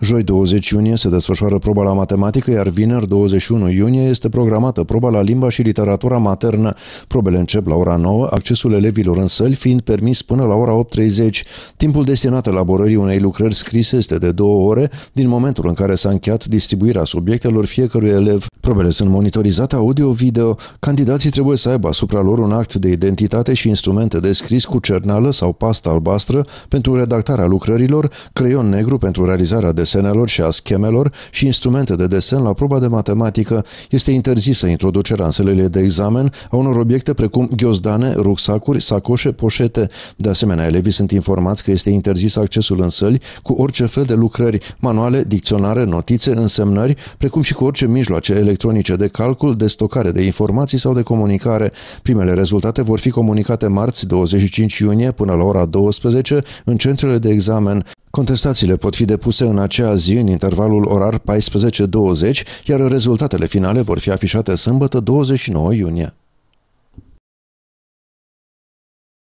Joi 20 iunie se desfășoară proba la matematică, iar vineri 21 iunie este programată proba la limba și literatura maternă. Probele încep la ora 9, accesul elevilor în săli fiind permis până la ora 8.30. Timpul destinat elaborării unei lucrări scrise este de două ore din momentul în care s-a încheiat distribuirea subiectelor fiecărui elev. Probele sunt monitorizate audio-video. Candidații trebuie să aibă asupra lor un act de identitate și instrumente de scris cu cernală sau pasta albastră pentru redactarea lucrărilor, creion negru pentru realizarea de desenelor și a schemelor și instrumente de desen la proba de matematică, este interzisă introducerea în selele de examen a unor obiecte precum ghiozdane, rucsacuri, sacoșe, poșete. De asemenea, elevii sunt informați că este interzis accesul în săli cu orice fel de lucrări, manuale, dicționare, notițe, însemnări, precum și cu orice mijloace electronice de calcul, de stocare de informații sau de comunicare. Primele rezultate vor fi comunicate marți 25 iunie până la ora 12 în centrele de examen. Contestațiile pot fi depuse în acest acea zi în intervalul orar 14-20, iar rezultatele finale vor fi afișate sâmbătă 29 iunie.